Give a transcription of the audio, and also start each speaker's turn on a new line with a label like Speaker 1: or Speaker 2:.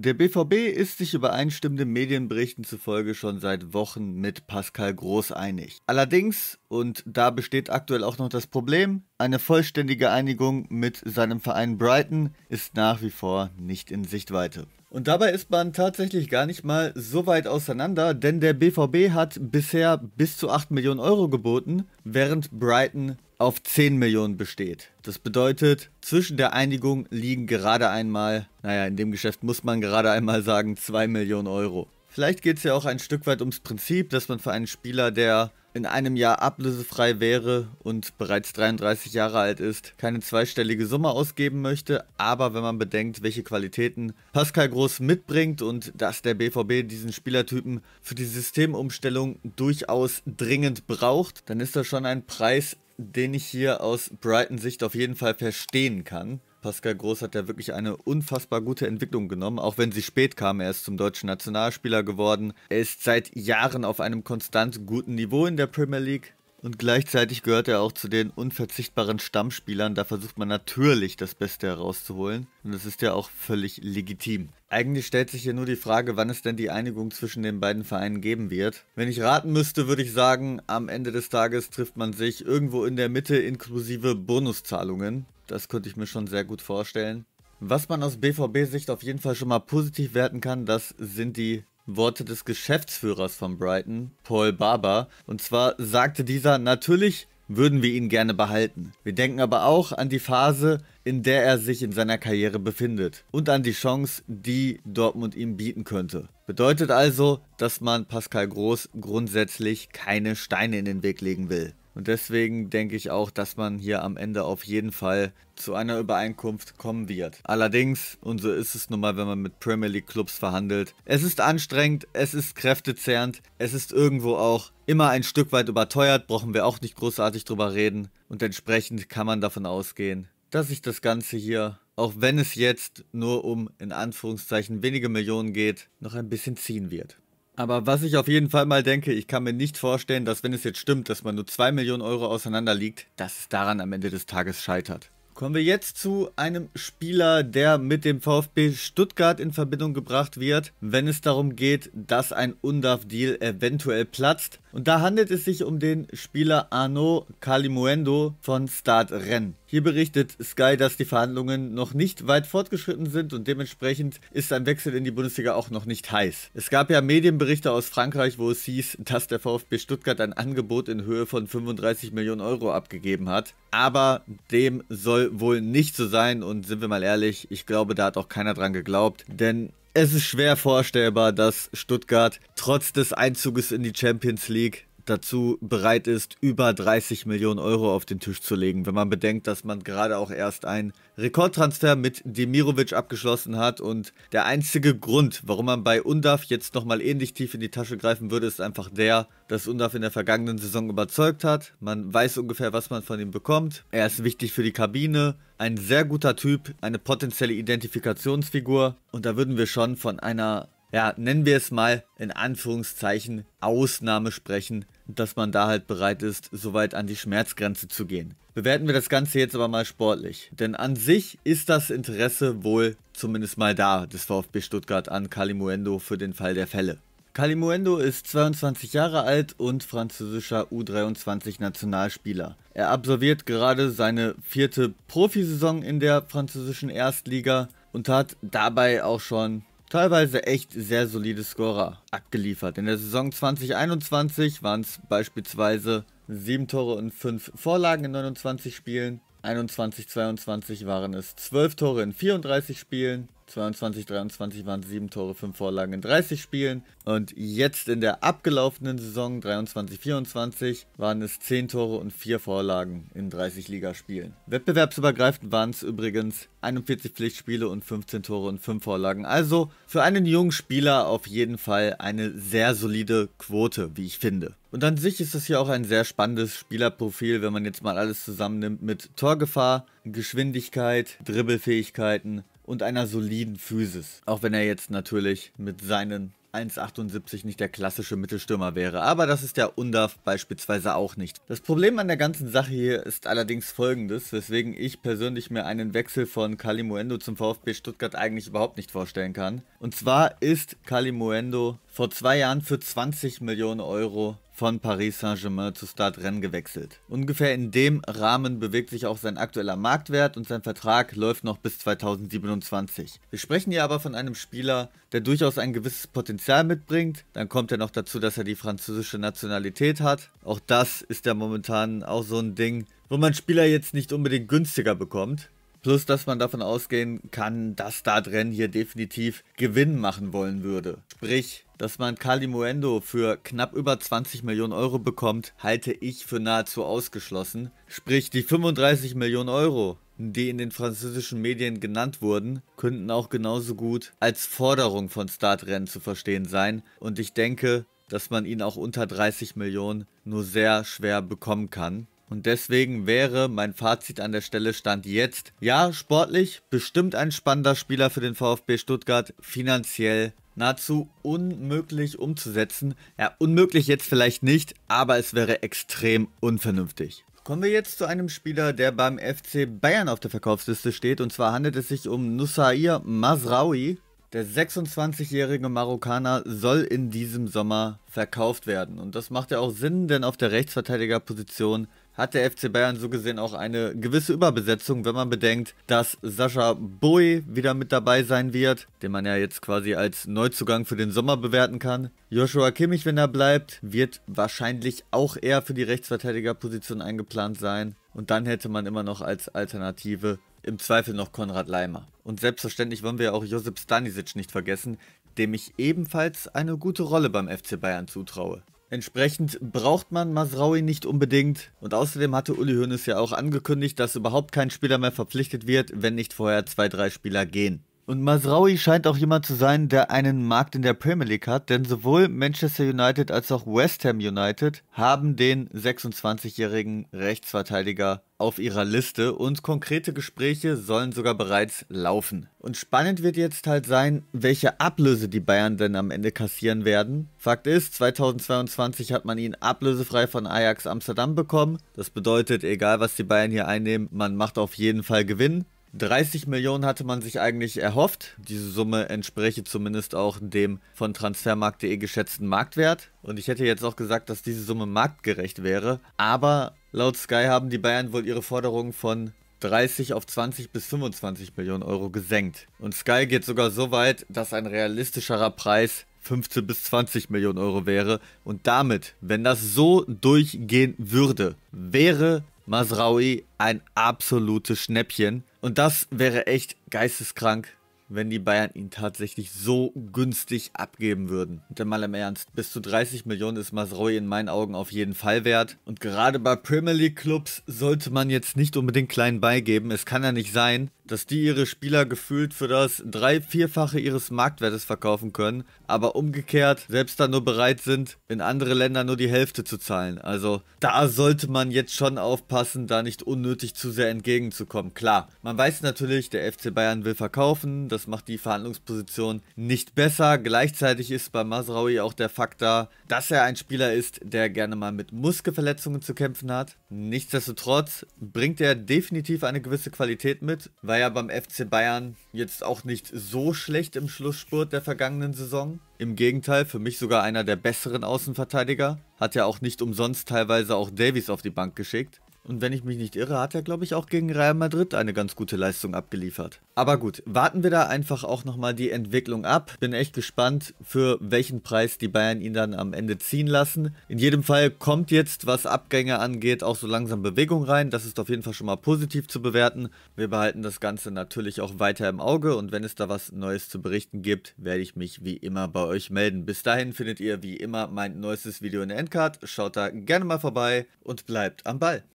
Speaker 1: Der BVB ist sich übereinstimmenden Medienberichten zufolge schon seit Wochen mit Pascal Groß einig. Allerdings, und da besteht aktuell auch noch das Problem, eine vollständige Einigung mit seinem Verein Brighton ist nach wie vor nicht in Sichtweite. Und dabei ist man tatsächlich gar nicht mal so weit auseinander, denn der BVB hat bisher bis zu 8 Millionen Euro geboten, während Brighton auf 10 Millionen besteht. Das bedeutet, zwischen der Einigung liegen gerade einmal, naja, in dem Geschäft muss man gerade einmal sagen, 2 Millionen Euro. Vielleicht geht es ja auch ein Stück weit ums Prinzip, dass man für einen Spieler, der in einem Jahr ablösefrei wäre und bereits 33 Jahre alt ist, keine zweistellige Summe ausgeben möchte. Aber wenn man bedenkt, welche Qualitäten Pascal Groß mitbringt und dass der BVB diesen Spielertypen für die Systemumstellung durchaus dringend braucht, dann ist das schon ein Preis, den ich hier aus Brighton-Sicht auf jeden Fall verstehen kann. Pascal Groß hat ja wirklich eine unfassbar gute Entwicklung genommen, auch wenn sie spät kam. Er ist zum deutschen Nationalspieler geworden. Er ist seit Jahren auf einem konstant guten Niveau in der Premier League. Und gleichzeitig gehört er auch zu den unverzichtbaren Stammspielern. Da versucht man natürlich das Beste herauszuholen. Und das ist ja auch völlig legitim. Eigentlich stellt sich hier nur die Frage, wann es denn die Einigung zwischen den beiden Vereinen geben wird. Wenn ich raten müsste, würde ich sagen, am Ende des Tages trifft man sich irgendwo in der Mitte inklusive Bonuszahlungen. Das könnte ich mir schon sehr gut vorstellen. Was man aus BVB-Sicht auf jeden Fall schon mal positiv werten kann, das sind die Worte des Geschäftsführers von Brighton, Paul Barber. Und zwar sagte dieser, natürlich würden wir ihn gerne behalten. Wir denken aber auch an die Phase, in der er sich in seiner Karriere befindet und an die Chance, die Dortmund ihm bieten könnte. Bedeutet also, dass man Pascal Groß grundsätzlich keine Steine in den Weg legen will. Und deswegen denke ich auch, dass man hier am Ende auf jeden Fall zu einer Übereinkunft kommen wird. Allerdings, und so ist es nun mal, wenn man mit Premier League Clubs verhandelt, es ist anstrengend, es ist kräftezehrend, es ist irgendwo auch immer ein Stück weit überteuert, brauchen wir auch nicht großartig drüber reden. Und entsprechend kann man davon ausgehen, dass sich das Ganze hier, auch wenn es jetzt nur um in Anführungszeichen wenige Millionen geht, noch ein bisschen ziehen wird. Aber was ich auf jeden Fall mal denke, ich kann mir nicht vorstellen, dass wenn es jetzt stimmt, dass man nur 2 Millionen Euro auseinanderliegt, dass es daran am Ende des Tages scheitert. Kommen wir jetzt zu einem Spieler, der mit dem VfB Stuttgart in Verbindung gebracht wird, wenn es darum geht, dass ein Undav-Deal eventuell platzt. Und da handelt es sich um den Spieler Arno Kalimuendo von Start Rennes. Hier berichtet Sky, dass die Verhandlungen noch nicht weit fortgeschritten sind und dementsprechend ist ein Wechsel in die Bundesliga auch noch nicht heiß. Es gab ja Medienberichte aus Frankreich, wo es hieß, dass der VfB Stuttgart ein Angebot in Höhe von 35 Millionen Euro abgegeben hat, aber dem soll wohl, nicht so sein und sind wir mal ehrlich, ich glaube, da hat auch keiner dran geglaubt, denn es ist schwer vorstellbar, dass Stuttgart trotz des Einzuges in die Champions League dazu bereit ist, über 30 Millionen Euro auf den Tisch zu legen, wenn man bedenkt, dass man gerade auch erst einen Rekordtransfer mit Demirovic abgeschlossen hat und der einzige Grund, warum man bei UNDAF jetzt nochmal ähnlich tief in die Tasche greifen würde, ist einfach der, dass UNDAF in der vergangenen Saison überzeugt hat. Man weiß ungefähr, was man von ihm bekommt. Er ist wichtig für die Kabine, ein sehr guter Typ, eine potenzielle Identifikationsfigur und da würden wir schon von einer ja, nennen wir es mal in Anführungszeichen Ausnahme sprechen, dass man da halt bereit ist, so weit an die Schmerzgrenze zu gehen. Bewerten wir das Ganze jetzt aber mal sportlich. Denn an sich ist das Interesse wohl zumindest mal da des VfB Stuttgart an Kalimuendo für den Fall der Fälle. Kalimuendo ist 22 Jahre alt und französischer U23-Nationalspieler. Er absolviert gerade seine vierte Profisaison in der französischen Erstliga und hat dabei auch schon teilweise echt sehr solide Scorer abgeliefert. In der Saison 2021 waren es beispielsweise 7 Tore und 5 Vorlagen in 29 Spielen. 21, 22 waren es 12 Tore in 34 Spielen. 22, 23 waren es 7 Tore, 5 Vorlagen in 30 Spielen. Und jetzt in der abgelaufenen Saison 23, 24 waren es 10 Tore und 4 Vorlagen in 30 Ligaspielen. Wettbewerbsübergreifend waren es übrigens 41 Pflichtspiele und 15 Tore und 5 Vorlagen. Also für einen jungen Spieler auf jeden Fall eine sehr solide Quote, wie ich finde. Und an sich ist das hier auch ein sehr spannendes Spielerprofil, wenn man jetzt mal alles zusammennimmt mit Torgefahr, Geschwindigkeit, Dribbelfähigkeiten, und einer soliden Physis. Auch wenn er jetzt natürlich mit seinen 1,78 nicht der klassische Mittelstürmer wäre, aber das ist der Undav beispielsweise auch nicht. Das Problem an der ganzen Sache hier ist allerdings folgendes, weswegen ich persönlich mir einen Wechsel von Kalimuendo zum VfB Stuttgart eigentlich überhaupt nicht vorstellen kann. Und zwar ist Kalimuendo vor zwei Jahren für 20 Millionen Euro von Paris Saint-Germain zu Stade Rennes gewechselt. Ungefähr in dem Rahmen bewegt sich auch sein aktueller Marktwert und sein Vertrag läuft noch bis 2027. Wir sprechen hier aber von einem Spieler, der durchaus ein gewisses Potenzial mitbringt. Dann kommt er noch dazu, dass er die französische Nationalität hat. Auch das ist ja momentan auch so ein Ding, wo man Spieler jetzt nicht unbedingt günstiger bekommt. Plus, dass man davon ausgehen kann, dass da drin hier definitiv Gewinn machen wollen würde. Sprich, dass man Calimuendo für knapp über 20 Millionen Euro bekommt, halte ich für nahezu ausgeschlossen. Sprich, die 35 Millionen Euro, die in den französischen Medien genannt wurden, könnten auch genauso gut als Forderung von Startrennen zu verstehen sein. Und ich denke, dass man ihn auch unter 30 Millionen nur sehr schwer bekommen kann. Und deswegen wäre mein Fazit an der Stelle Stand jetzt. Ja, sportlich bestimmt ein spannender Spieler für den VfB Stuttgart, finanziell nahezu unmöglich umzusetzen. Ja, unmöglich jetzt vielleicht nicht, aber es wäre extrem unvernünftig. Kommen wir jetzt zu einem Spieler, der beim FC Bayern auf der Verkaufsliste steht. Und zwar handelt es sich um Nusair Masraoui. Der 26-jährige Marokkaner soll in diesem Sommer verkauft werden. Und das macht ja auch Sinn, denn auf der Rechtsverteidigerposition hat der FC Bayern so gesehen auch eine gewisse Überbesetzung, wenn man bedenkt, dass Sascha Boy wieder mit dabei sein wird, den man ja jetzt quasi als Neuzugang für den Sommer bewerten kann. Joshua Kimmich, wenn er bleibt, wird wahrscheinlich auch eher für die Rechtsverteidigerposition eingeplant sein. Und dann hätte man immer noch als Alternative im Zweifel noch Konrad Leimer. Und selbstverständlich wollen wir auch Josip Stanisic nicht vergessen, dem ich ebenfalls eine gute Rolle beim FC Bayern zutraue. Entsprechend braucht man Masraui nicht unbedingt. Und außerdem hatte Uli Hoeneß ja auch angekündigt, dass überhaupt kein Spieler mehr verpflichtet wird, wenn nicht vorher zwei, drei Spieler gehen. Und Masraui scheint auch jemand zu sein, der einen Markt in der Premier League hat, denn sowohl Manchester United als auch West Ham United haben den 26-jährigen Rechtsverteidiger auf ihrer Liste und konkrete Gespräche sollen sogar bereits laufen. Und spannend wird jetzt halt sein, welche Ablöse die Bayern denn am Ende kassieren werden. Fakt ist, 2022 hat man ihn ablösefrei von Ajax Amsterdam bekommen. Das bedeutet, egal was die Bayern hier einnehmen, man macht auf jeden Fall Gewinn. 30 Millionen hatte man sich eigentlich erhofft. Diese Summe entspräche zumindest auch dem von transfermarkt.de geschätzten Marktwert. Und ich hätte jetzt auch gesagt, dass diese Summe marktgerecht wäre. Aber laut Sky haben die Bayern wohl ihre Forderung von 30 auf 20 bis 25 Millionen Euro gesenkt. Und Sky geht sogar so weit, dass ein realistischerer Preis 15 bis 20 Millionen Euro wäre. Und damit, wenn das so durchgehen würde, wäre Masraui ein absolutes Schnäppchen. Und das wäre echt geisteskrank, wenn die Bayern ihn tatsächlich so günstig abgeben würden. Und dann mal im Ernst, bis zu 30 Millionen ist Masroi in meinen Augen auf jeden Fall wert. Und gerade bei Premier League Clubs sollte man jetzt nicht unbedingt klein beigeben. Es kann ja nicht sein, dass die ihre Spieler gefühlt für das drei-, vierfache ihres Marktwertes verkaufen können, aber umgekehrt selbst dann nur bereit sind, in andere Länder nur die Hälfte zu zahlen. Also da sollte man jetzt schon aufpassen, da nicht unnötig zu sehr entgegenzukommen. Klar, man weiß natürlich, der FC Bayern will verkaufen, das macht die Verhandlungsposition nicht besser. Gleichzeitig ist bei Masraui auch der Fakt da, dass er ein Spieler ist, der gerne mal mit Muskelverletzungen zu kämpfen hat. Nichtsdestotrotz bringt er definitiv eine gewisse Qualität mit, weil war ja beim FC Bayern jetzt auch nicht so schlecht im Schlussspurt der vergangenen Saison. Im Gegenteil, für mich sogar einer der besseren Außenverteidiger. Hat ja auch nicht umsonst teilweise auch Davies auf die Bank geschickt. Und wenn ich mich nicht irre, hat er, glaube ich, auch gegen Real Madrid eine ganz gute Leistung abgeliefert. Aber gut, warten wir da einfach auch nochmal die Entwicklung ab. Bin echt gespannt, für welchen Preis die Bayern ihn dann am Ende ziehen lassen. In jedem Fall kommt jetzt, was Abgänge angeht, auch so langsam Bewegung rein. Das ist auf jeden Fall schon mal positiv zu bewerten. Wir behalten das Ganze natürlich auch weiter im Auge und wenn es da was Neues zu berichten gibt, werde ich mich wie immer bei euch melden. Bis dahin findet ihr wie immer mein neuestes Video in der Endcard. Schaut da gerne mal vorbei und bleibt am Ball.